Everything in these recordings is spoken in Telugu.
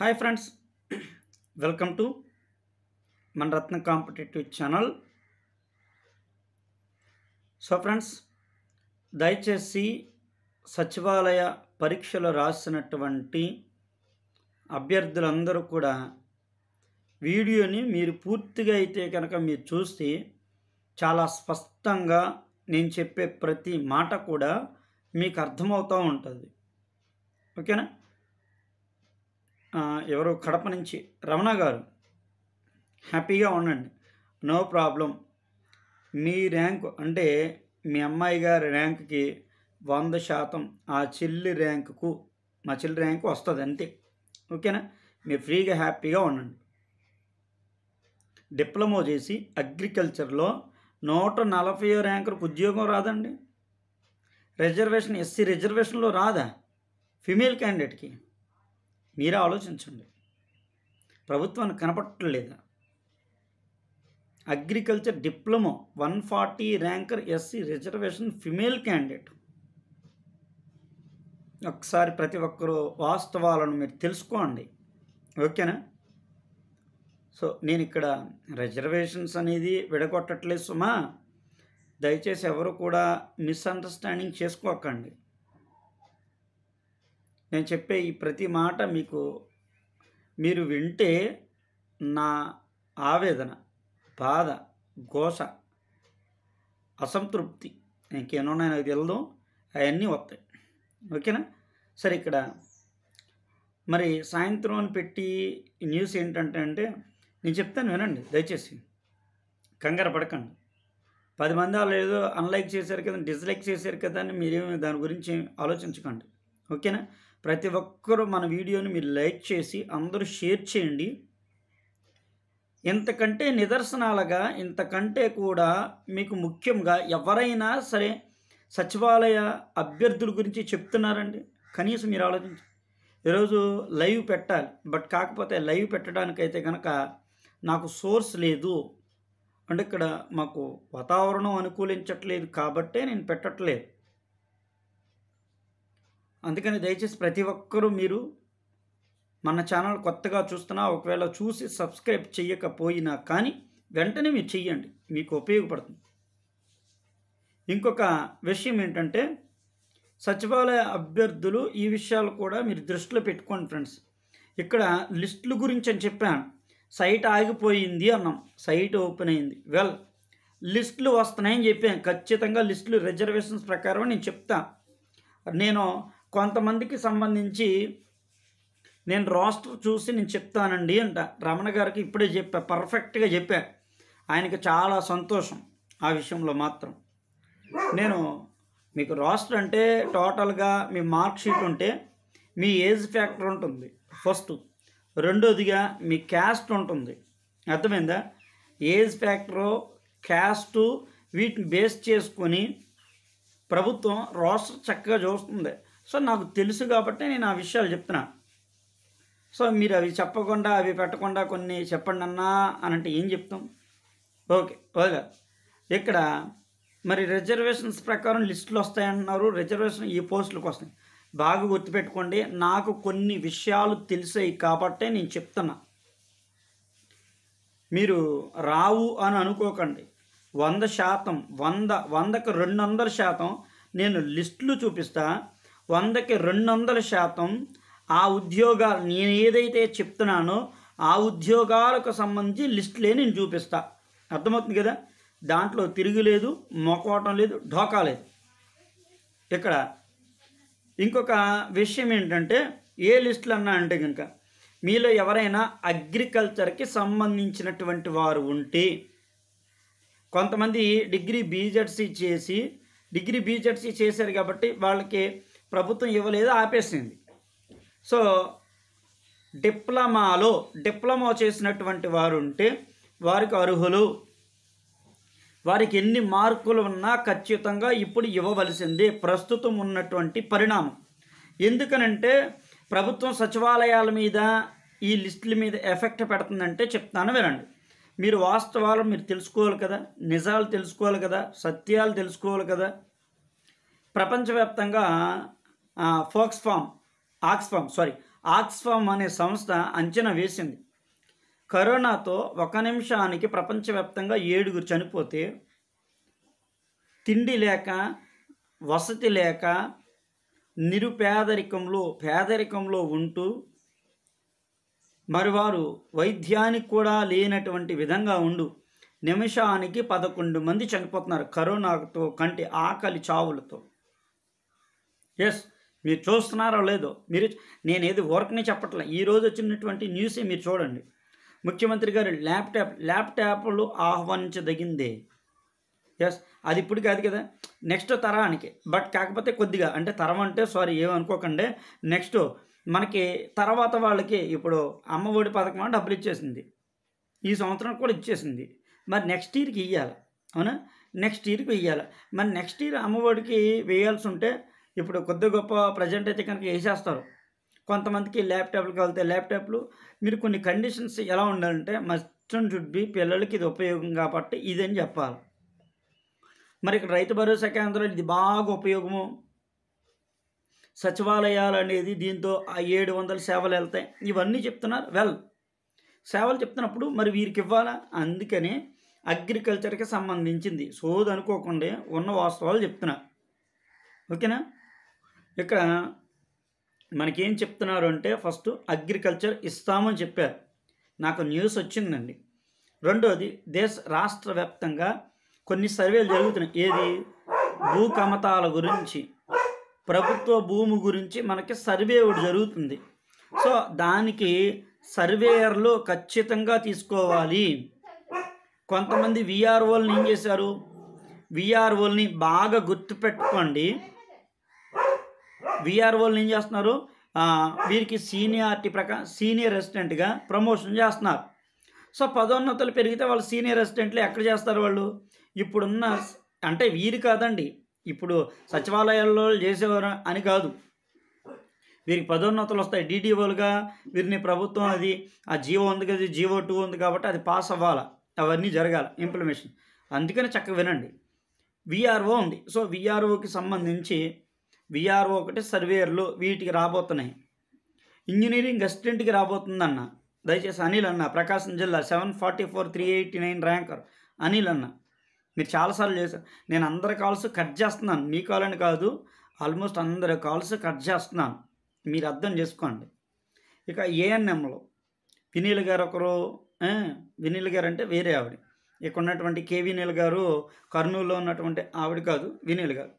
హాయ్ ఫ్రెండ్స్ వెల్కమ్ టు మన Ratna competitive channel so friends దయచేసి సచివాలయ పరీక్షలు రాసినటువంటి అభ్యర్థులందరూ కూడా వీడియోని మీరు పూర్తిగా అయితే కనుక మీరు చూస్తే చాలా స్పష్టంగా నేను చెప్పే ప్రతి మాట కూడా మీకు అర్థమవుతూ ఉంటుంది ఓకేనా ఎవరో కడప నుంచి రమణ గారు హ్యాపీగా ఉండండి నో ప్రాబ్లం మీ ర్యాంక్ అంటే మీ అమ్మాయి గారి ర్యాంక్కి వంద శాతం ఆ చెల్లి ర్యాంకుకు మా చెల్లి ర్యాంకు వస్తుంది అంతే ఓకేనా మీరు ఫ్రీగా హ్యాపీగా ఉండండి డిప్లొమా చేసి అగ్రికల్చర్లో నూట నలభై ర్యాంకులకు ఉద్యోగం రాదండి రిజర్వేషన్ ఎస్సీ రిజర్వేషన్లో రాదా ఫిమేల్ క్యాండిడేట్కి మీరే ఆలోచించండి కనపడటం కనపట్టలేదా agriculture diploma one forty ranker SC reservation female candidate ఒకసారి ప్రతి ఒక్కరూ వాస్తవాలను మీరు తెలుసుకోండి ఓకేనా సో నేను ఇక్కడ రిజర్వేషన్స్ అనేది విడగొట్టట్లేదు సుమా దయచేసి ఎవరు కూడా మిస్అండర్స్టాండింగ్ చేసుకోకండి నేను చెప్పే ఈ ప్రతి మాట మీకు మీరు వింటే నా ఆవేదన బాధ ఘోష అసంతృప్తి ఇంకేమో నాకు తెలియదు అవన్నీ వస్తాయి ఓకేనా సరే ఇక్కడ మరి సాయంత్రం అని పెట్టి న్యూస్ ఏంటంటే అంటే నేను చెప్తాను వినండి దయచేసి కంగారు పడకండి పది మంది వాళ్ళు ఏదో అన్లైక్ చేశారు కదా డిస్లైక్ చేశారు కదా అని మీరేమి దాని గురించి ఆలోచించకండి ఓకేనా ప్రతి ఒక్కరూ మన వీడియోని మీరు లైక్ చేసి అందరూ షేర్ చేయండి ఇంతకంటే నిదర్శనాలుగా ఇంతకంటే కూడా మీకు ముఖ్యంగా ఎవరైనా సరే సచివాలయ అభ్యర్థుల గురించి చెప్తున్నారండి కనీసం మీరు ఆలోచించి ఈరోజు లైవ్ పెట్టాలి బట్ కాకపోతే లైవ్ పెట్టడానికైతే కనుక నాకు సోర్స్ లేదు అంటే ఇక్కడ మాకు వాతావరణం అనుకూలించట్లేదు కాబట్టే నేను పెట్టట్లేదు అందుకని దయచేసి ప్రతి ఒక్కరూ మీరు మన ఛానల్ కొత్తగా చూస్తున్నా ఒకవేళ చూసి సబ్స్క్రైబ్ చేయకపోయినా కానీ వెంటనే మీరు చెయ్యండి మీకు ఉపయోగపడుతుంది ఇంకొక విషయం ఏంటంటే సచివాలయ అభ్యర్థులు ఈ విషయాలు కూడా మీరు దృష్టిలో పెట్టుకోండి ఫ్రెండ్స్ ఇక్కడ లిస్టుల గురించి అని చెప్పాను సైట్ ఆగిపోయింది అన్నాం సైట్ ఓపెన్ అయింది వెల్ లిస్టులు వస్తున్నాయని చెప్పాను ఖచ్చితంగా లిస్టులు రిజర్వేషన్స్ ప్రకారం నేను చెప్తా నేను కొంతమందికి సంబంధించి నేను రోస్టర్ చూసి నేను చెప్తానండి అంట రమణ గారికి ఇప్పుడే చెప్పా పర్ఫెక్ట్గా చెప్పా ఆయనకి చాలా సంతోషం ఆ విషయంలో మాత్రం నేను మీకు రోస్టర్ అంటే టోటల్గా మీ మార్క్షీట్ ఉంటే మీ ఏజ్ ఫ్యాక్టర్ ఉంటుంది ఫస్ట్ రెండోదిగా మీ క్యాస్ట్ ఉంటుంది అర్థమైందా ఏజ్ ఫ్యాక్టరు క్యాస్టు వీటిని బేస్ చేసుకొని ప్రభుత్వం రాస్టర్ చక్కగా చూస్తుంది సో నాకు తెలుసు కాబట్టి నేను ఆ విషయాలు చెప్తున్నా సో మీరు అవి చెప్పకుండా అవి పెట్టకుండా కొన్ని చెప్పండి అన్నా అని అంటే ఏం చెప్తాం ఓకే ఓకే ఇక్కడ మరి రిజర్వేషన్స్ ప్రకారం లిస్టులు వస్తాయంటున్నారు రిజర్వేషన్ ఈ పోస్టులకు వస్తాయి బాగా గుర్తుపెట్టుకోండి నాకు కొన్ని విషయాలు తెలిసాయి కాబట్టే నేను చెప్తున్నా మీరు రావు అని అనుకోకండి వంద శాతం వంద వందకు రెండు వందల శాతం నేను లిస్టులు చూపిస్తాను వందకి రెండు వందల శాతం ఆ ఉద్యోగాలు నేను ఏదైతే చెప్తున్నానో ఆ ఉద్యోగాలకు సంబంధించి లిస్టులే నేను చూపిస్తా అర్థమవుతుంది కదా దాంట్లో లేదు మొక్కవటం లేదు ఢోకా లేదు ఇక్కడ ఇంకొక విషయం ఏంటంటే ఏ లిస్టులు అన్నా అంటే కనుక మీలో ఎవరైనా అగ్రికల్చర్కి సంబంధించినటువంటి వారు ఉంటే కొంతమంది డిగ్రీ బీజెడ్సీ చేసి డిగ్రీ బీజెడ్సీ చేశారు కాబట్టి వాళ్ళకి ప్రభుత్వం ఇవ్వలేదు ఆపేసింది సో డిప్లొమాలో డిప్లొమా చేసినటువంటి వారు ఉంటే వారికి అర్హులు వారికి ఎన్ని మార్కులు ఉన్నా ఖచ్చితంగా ఇప్పుడు ఇవ్వవలసిందే ప్రస్తుతం ఉన్నటువంటి పరిణామం ఎందుకనంటే ప్రభుత్వం సచివాలయాల మీద ఈ లిస్టుల మీద ఎఫెక్ట్ పెడుతుందంటే చెప్తాను వినండి మీరు వాస్తవాలు మీరు తెలుసుకోవాలి కదా నిజాలు తెలుసుకోవాలి కదా సత్యాలు తెలుసుకోవాలి కదా ప్రపంచవ్యాప్తంగా ఫోక్స్ఫామ్ ఆక్స్ఫామ్ సారీ ఆక్స్ఫామ్ అనే సంస్థ అంచనా వేసింది కరోనాతో ఒక నిమిషానికి ప్రపంచవ్యాప్తంగా ఏడుగురు చనిపోతే తిండి లేక వసతి లేక నిరుపేదరికంలో పేదరికంలో ఉంటూ మరివారు వైద్యానికి కూడా లేనటువంటి విధంగా ఉండు నిమిషానికి పదకొండు మంది చనిపోతున్నారు కరోనాతో కంటి ఆకలి చావులతో ఎస్ మీరు చూస్తున్నారో లేదో మీరు నేనేది వర్క్ని చెప్పట్లే ఈరోజు వచ్చినటువంటి న్యూసే మీరు చూడండి ముఖ్యమంత్రి గారు ల్యాప్టాప్ ల్యాప్టాప్లు ఆహ్వానించదగిందే ఎస్ అది ఇప్పుడు కాదు కదా నెక్స్ట్ తరానికి బట్ కాకపోతే కొద్దిగా అంటే తరం అంటే సారీ ఏమనుకోకండి నెక్స్ట్ మనకి తర్వాత వాళ్ళకి ఇప్పుడు అమ్మఒడి పథకం అని డబ్బులు ఇచ్చేసింది ఈ సంవత్సరం కూడా ఇచ్చేసింది మరి నెక్స్ట్ ఇయర్కి ఇవ్వాలి అవునా నెక్స్ట్ ఇయర్కి ఇవ్వాలి మరి నెక్స్ట్ ఇయర్ అమ్మఒడికి వేయాల్సి ఉంటే ఇప్పుడు కొద్ది గొప్ప ప్రజెంట్ అయితే కనుక వేసేస్తారు కొంతమందికి ల్యాప్టాప్లు కలితే ల్యాప్టాప్లు మీరు కొన్ని కండిషన్స్ ఎలా ఉండాలంటే మస్ట్ అండ్ షుడ్ బి పిల్లలకి ఇది ఉపయోగం కాబట్టి ఇదని చెప్పాలి మరి ఇక్కడ రైతు భరోసా కేంద్రాలు ఇది బాగా ఉపయోగము సచివాలయాలు అనేది దీంతో ఆ ఏడు వందల సేవలు వెళ్తాయి ఇవన్నీ చెప్తున్నారు వెల్ సేవలు చెప్తున్నప్పుడు మరి వీరికి ఇవ్వాలా అందుకనే అగ్రికల్చర్కి సంబంధించింది సోదనుకోకుండా ఉన్న వాస్తవాలు చెప్తున్నా ఓకేనా ఇక్కడ మనకేం చెప్తున్నారు అంటే ఫస్ట్ అగ్రికల్చర్ ఇస్తామని చెప్పారు నాకు న్యూస్ వచ్చిందండి రెండోది దేశ రాష్ట్ర వ్యాప్తంగా కొన్ని సర్వేలు జరుగుతున్నాయి ఏది భూ కమతాల గురించి ప్రభుత్వ భూమి గురించి మనకి సర్వే ఒకటి జరుగుతుంది సో దానికి సర్వేయర్లు ఖచ్చితంగా తీసుకోవాలి కొంతమంది విఆర్ఓల్ని ఏం చేశారు విఆర్ఓల్ని బాగా గుర్తుపెట్టుకోండి విఆర్ఓలు ఏం చేస్తున్నారు వీరికి సీనియారిటీ ప్రకారం సీనియర్ రెసిడెంట్గా ప్రమోషన్ చేస్తున్నారు సో పదోన్నతులు పెరిగితే వాళ్ళు సీనియర్ రెసిడెంట్లు ఎక్కడ చేస్తారు వాళ్ళు ఇప్పుడున్న అంటే వీరు కాదండి ఇప్పుడు సచివాలయాల్లో చేసేవారు అని కాదు వీరికి పదోన్నతులు వస్తాయి డీడీఓలుగా వీరిని ప్రభుత్వం అది ఆ జీవో ఉంది కదా జీవో టూ ఉంది కాబట్టి అది పాస్ అవ్వాలి అవన్నీ జరగాలి ఇంప్లిమేషన్ అందుకని చక్కగా వినండి విఆర్ఓ ఉంది సో విఆర్ఓకి సంబంధించి విఆర్ఓ ఒకటి సర్వేయర్లు వీటికి రాబోతున్నాయి ఇంజనీరింగ్ అసిస్టెంట్కి రాబోతుందన్న దయచేసి అనిల్ అన్న ప్రకాశం జిల్లా seven forty four three eighty nine ranker Anil అన్న మీరు చాలాసార్లు చేశారు నేను అందరి కాల్స్ కట్ చేస్తున్నాను మీ కాల్ అని కాదు ఆల్మోస్ట్ అందరి కాల్స్ కట్ చేస్తున్నాను మీరు అర్థం చేసుకోండి ఇక ఏఎన్ఎంలో వినీల్ గారు ఒకరు వినీల్ గారు అంటే వేరే ఆవిడ ఇక్కడ ఉన్నటువంటి కేవీనీల్ గారు కర్నూలులో ఉన్నటువంటి ఆవిడ కాదు వినీల్ గారు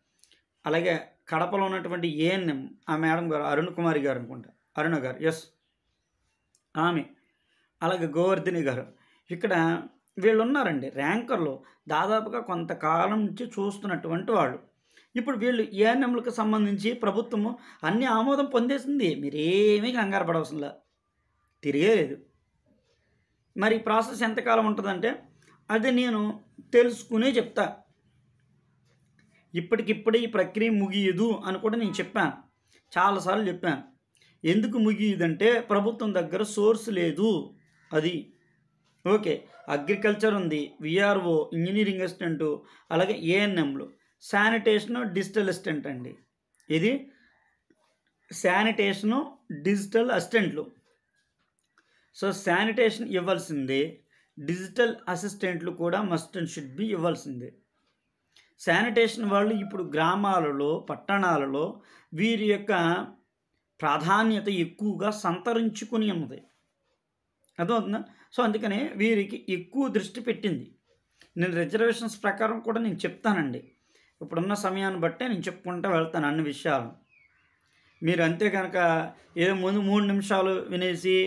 అలాగే కడపలో ఉన్నటువంటి ఏఎన్ఎం ఆ మేడం గారు అరుణ్ కుమారి గారు అనుకుంటా అరుణ గారు ఎస్ ఆమె అలాగే గోవర్ధిని గారు ఇక్కడ వీళ్ళు ఉన్నారండి ర్యాంకర్లు దాదాపుగా కొంతకాలం నుంచి చూస్తున్నటువంటి వాళ్ళు ఇప్పుడు వీళ్ళు ఏఎన్ఎంలకు సంబంధించి ప్రభుత్వము అన్ని ఆమోదం పొందేసింది మీరేమీ కంగారు తిరిగే లేదు మరి ప్రాసెస్ ఎంతకాలం ఉంటుందంటే అది నేను తెలుసుకునే చెప్తాను ఇప్పటికిప్పుడే ఈ ప్రక్రియ ముగియదు అని కూడా నేను చెప్పాను చాలాసార్లు చెప్పాను ఎందుకు ముగియదంటే ప్రభుత్వం దగ్గర సోర్స్ లేదు అది ఓకే అగ్రికల్చర్ ఉంది విఆర్ఓ ఇంజనీరింగ్ అసిస్టెంటు అలాగే ఏఎన్ఎంలు శానిటేషను డిజిటల్ అసిస్టెంట్ అండి ఇది శానిటేషను డిజిటల్ అసిస్టెంట్లు సో శానిటేషన్ ఇవ్వాల్సిందే డిజిటల్ అసిస్టెంట్లు కూడా మస్ట్ అండ్ షుడ్ బి ఇవ్వాల్సిందే శానిటేషన్ వాళ్ళు ఇప్పుడు గ్రామాలలో పట్టణాలలో వీరి యొక్క ప్రాధాన్యత ఎక్కువగా సంతరించుకుని ఉన్నది అర్థమవుతుందా సో అందుకనే వీరికి ఎక్కువ దృష్టి పెట్టింది నేను రిజర్వేషన్స్ ప్రకారం కూడా నేను చెప్తానండి ఇప్పుడున్న సమయాన్ని బట్టే నేను చెప్పుకుంటూ వెళ్తాను అన్ని విషయాలు మీరు అంతే కనుక ఏదో ముందు మూడు నిమిషాలు వినేసి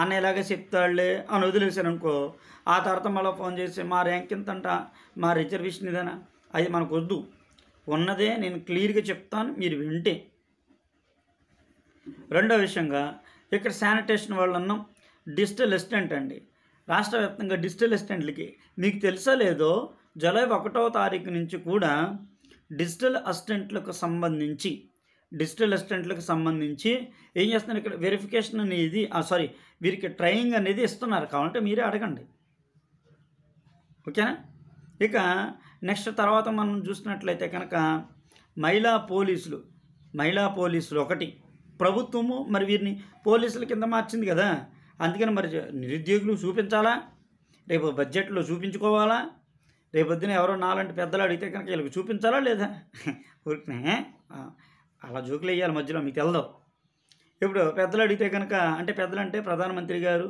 అన్న ఇలాగే చెప్తాడులే అని వదిలేశారు అనుకో ఆ తర్వాత మళ్ళీ ఫోన్ చేసి మా ర్యాంక్ ఎంత అంట మా రిజర్వేషన్ ఇదేనా అది మనకు వద్దు ఉన్నదే నేను క్లియర్గా చెప్తాను మీరు వింటే రెండో విషయంగా ఇక్కడ శానిటేషన్ వాళ్ళు అన్నాం డిజిటల్ అసిస్టెంట్ అండి రాష్ట్ర వ్యాప్తంగా డిజిటల్ అసిస్టెంట్లకి మీకు తెలుసా లేదో జూలై ఒకటవ తారీఖు నుంచి కూడా డిజిటల్ అసిస్టెంట్లకు సంబంధించి డిజిటల్ అసిస్టెంట్లకు సంబంధించి ఏం చేస్తున్నారు ఇక్కడ వెరిఫికేషన్ అనేది సారీ వీరికి ట్రైనింగ్ అనేది ఇస్తున్నారు కావాలంటే మీరే అడగండి ఓకేనా ఇక నెక్స్ట్ తర్వాత మనం చూసినట్లయితే కనుక మహిళా పోలీసులు మహిళా పోలీసులు ఒకటి ప్రభుత్వము మరి వీరిని పోలీసుల కింద మార్చింది కదా అందుకని మరి నిరుద్యోగులు చూపించాలా రేపు బడ్జెట్లో చూపించుకోవాలా రేపొద్దున ఎవరో నాలంటి పెద్దలు అడిగితే కనుక వీళ్ళకి చూపించాలా లేదా ఊరికనే అలా జోకులు వేయాలి మధ్యలో మీకు తెలదు ఇప్పుడు పెద్దలు అడిగితే కనుక అంటే పెద్దలు అంటే ప్రధానమంత్రి గారు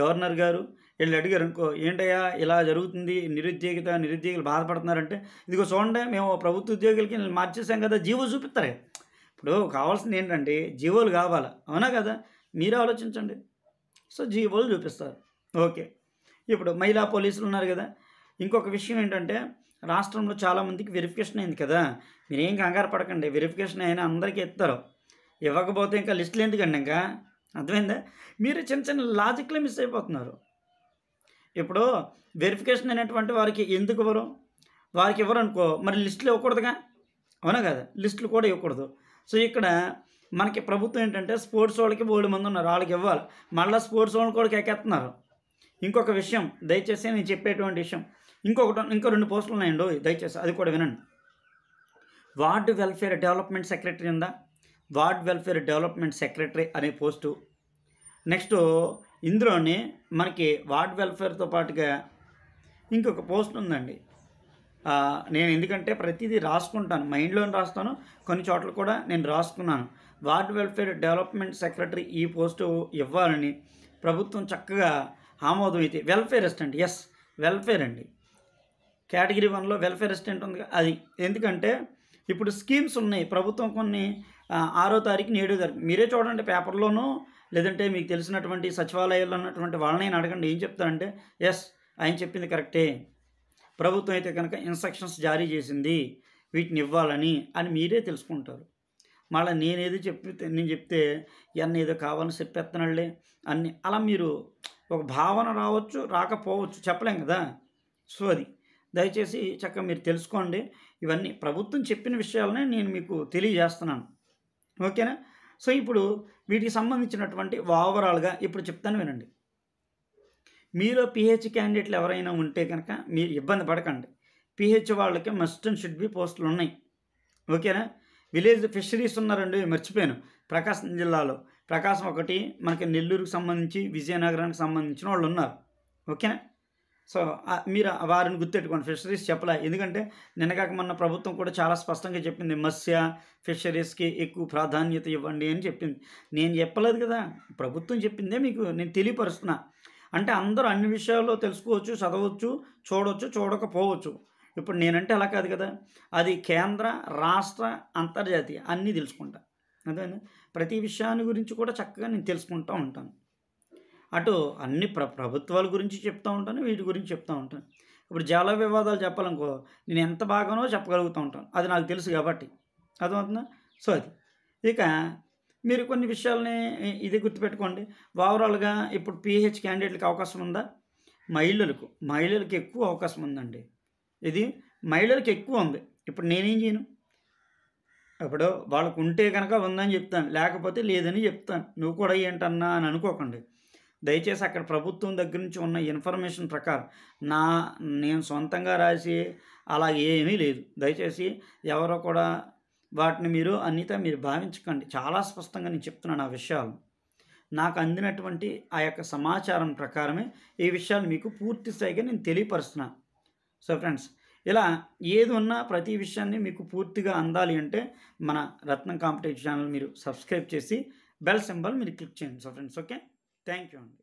గవర్నర్ గారు వెళ్ళి అడిగారు అనుకో ఏంటయ్యా ఇలా జరుగుతుంది నిరుద్యోగిత నిరుద్యోగులు బాధపడుతున్నారంటే ఇదిగో చూడండి మేము ప్రభుత్వ ఉద్యోగులకి మార్చేసాం కదా జీవో చూపిస్తారే ఇప్పుడు కావాల్సింది ఏంటంటే జీవోలు కావాలి అవునా కదా మీరే ఆలోచించండి సో జీవోలు చూపిస్తారు ఓకే ఇప్పుడు మహిళా పోలీసులు ఉన్నారు కదా ఇంకొక విషయం ఏంటంటే రాష్ట్రంలో చాలామందికి వెరిఫికేషన్ అయింది కదా మీరేం కంగారు పడకండి వెరిఫికేషన్ అయినా అందరికీ ఇస్తారు ఇవ్వకపోతే ఇంకా లిస్టులు ఎందుకండి ఇంకా అర్థమైందా మీరు చిన్న చిన్న లాజిక్లే మిస్ అయిపోతున్నారు ఇప్పుడు వెరిఫికేషన్ అనేటువంటి వారికి ఎందుకు ఇవ్వరు వారికి ఇవ్వరు అనుకో మరి లిస్టులు ఇవ్వకూడదుగా అవునా కదా లిస్టులు కూడా ఇవ్వకూడదు సో ఇక్కడ మనకి ప్రభుత్వం ఏంటంటే స్పోర్ట్స్ వాళ్ళకి బోర్డు మంది ఉన్నారు వాళ్ళకి ఇవ్వాలి మళ్ళీ స్పోర్ట్స్ వాళ్ళు కూడా కేకేస్తున్నారు ఇంకొక విషయం దయచేసి నేను చెప్పేటువంటి విషయం ఇంకొకటి ఇంకో రెండు పోస్టులు ఉన్నాయండి దయచేసి అది కూడా వినండి వార్డ్ వెల్ఫేర్ డెవలప్మెంట్ సెక్రటరీ ఉందా వార్డ్ వెల్ఫేర్ డెవలప్మెంట్ సెక్రటరీ అనే పోస్టు నెక్స్ట్ ఇందులోనే మనకి వార్డ్ వెల్ఫేర్తో పాటుగా ఇంకొక పోస్ట్ ఉందండి నేను ఎందుకంటే ప్రతిదీ రాసుకుంటాను మైండ్లోనే రాస్తాను కొన్ని చోట్ల కూడా నేను రాసుకున్నాను వార్డ్ వెల్ఫేర్ డెవలప్మెంట్ సెక్రటరీ ఈ పోస్టు ఇవ్వాలని ప్రభుత్వం చక్కగా ఆమోదం అయితే వెల్ఫేర్ ఎస్టెంట్ ఎస్ వెల్ఫేర్ అండి కేటగిరీ వన్లో వెల్ఫేర్ అసిస్టెంట్ ఉంది అది ఎందుకంటే ఇప్పుడు స్కీమ్స్ ఉన్నాయి ప్రభుత్వం కొన్ని ఆరో తారీఖు ఏడో తారీఖు మీరే చూడండి పేపర్లోనూ లేదంటే మీకు తెలిసినటువంటి సచివాలయాల్లో ఉన్నటువంటి వాళ్ళని అడగండి ఏం చెప్తారంటే ఎస్ ఆయన చెప్పింది కరెక్టే ప్రభుత్వం అయితే కనుక ఇన్స్ట్రక్షన్స్ జారీ చేసింది వీటిని ఇవ్వాలని అని మీరే తెలుసుకుంటారు మళ్ళీ నేనేది చెప్పితే నేను చెప్తే ఎన్న ఏదో కావాలని చెప్పేస్తున్నాళ్ళే అన్ని అలా మీరు ఒక భావన రావచ్చు రాకపోవచ్చు చెప్పలేం కదా సో అది దయచేసి చక్కగా మీరు తెలుసుకోండి ఇవన్నీ ప్రభుత్వం చెప్పిన విషయాలనే నేను మీకు తెలియజేస్తున్నాను ఓకేనా సో ఇప్పుడు వీటికి సంబంధించినటువంటి ఓవరాల్గా ఇప్పుడు చెప్తాను వినండి మీలో పిహెచ్ క్యాండిడేట్లు ఎవరైనా ఉంటే కనుక మీరు ఇబ్బంది పడకండి పిహెచ్ వాళ్ళకి మస్ట్ అండ్ షుడ్ బి పోస్టులు ఉన్నాయి ఓకేనా విలేజ్ ఫిషరీస్ ఉన్నారండి మర్చిపోయాను ప్రకాశం జిల్లాలో ప్రకాశం ఒకటి మనకి నెల్లూరుకు సంబంధించి విజయనగరానికి సంబంధించిన వాళ్ళు ఉన్నారు ఓకేనా సో మీరు వారిని గుర్తెట్టుకోండి ఫిషరీస్ చెప్పలే ఎందుకంటే నిన్నగాక మొన్న ప్రభుత్వం కూడా చాలా స్పష్టంగా చెప్పింది మత్స్య ఫిషరీస్కి ఎక్కువ ప్రాధాన్యత ఇవ్వండి అని చెప్పింది నేను చెప్పలేదు కదా ప్రభుత్వం చెప్పిందే మీకు నేను తెలియపరుస్తున్నా అంటే అందరూ అన్ని విషయాల్లో తెలుసుకోవచ్చు చదవచ్చు చూడవచ్చు చూడకపోవచ్చు ఇప్పుడు నేనంటే అలా కాదు కదా అది కేంద్ర రాష్ట్ర అంతర్జాతీయ అన్నీ తెలుసుకుంటా అదే ప్రతి విషయాన్ని గురించి కూడా చక్కగా నేను తెలుసుకుంటూ ఉంటాను అటు అన్ని ప్ర ప్రభుత్వాల గురించి చెప్తూ ఉంటాను వీటి గురించి చెప్తూ ఉంటాను ఇప్పుడు జల వివాదాలు చెప్పాలనుకో నేను ఎంత బాగానో చెప్పగలుగుతూ ఉంటాను అది నాకు తెలుసు కాబట్టి అర్థమవుతుందా సో అది ఇక మీరు కొన్ని విషయాలని ఇది గుర్తుపెట్టుకోండి ఓవరాల్గా ఇప్పుడు పిహెచ్ క్యాండిడేట్లకు అవకాశం ఉందా మహిళలకు మహిళలకు ఎక్కువ అవకాశం ఉందండి ఇది మహిళలకు ఎక్కువ ఉంది ఇప్పుడు నేనేం చేయను ఇప్పుడు వాళ్ళకు ఉంటే కనుక ఉందని చెప్తాను లేకపోతే లేదని చెప్తాను నువ్వు కూడా ఏంటన్నా అని అనుకోకండి దయచేసి అక్కడ ప్రభుత్వం దగ్గర నుంచి ఉన్న ఇన్ఫర్మేషన్ ప్రకారం నా నేను సొంతంగా రాసి అలా ఏమీ లేదు దయచేసి ఎవరో కూడా వాటిని మీరు అన్నిత మీరు భావించకండి చాలా స్పష్టంగా నేను చెప్తున్నాను ఆ విషయాలు నాకు అందినటువంటి ఆ యొక్క సమాచారం ప్రకారమే ఈ విషయాలు మీకు పూర్తి స్థాయిగా నేను తెలియపరుస్తున్నాను సో ఫ్రెండ్స్ ఇలా ఏది ఉన్నా ప్రతి విషయాన్ని మీకు పూర్తిగా అందాలి అంటే మన రత్నం కాంపిటేటివ్ ఛానల్ మీరు సబ్స్క్రైబ్ చేసి బెల్ సింబల్ మీరు క్లిక్ చేయండి so friends okay thank you అండి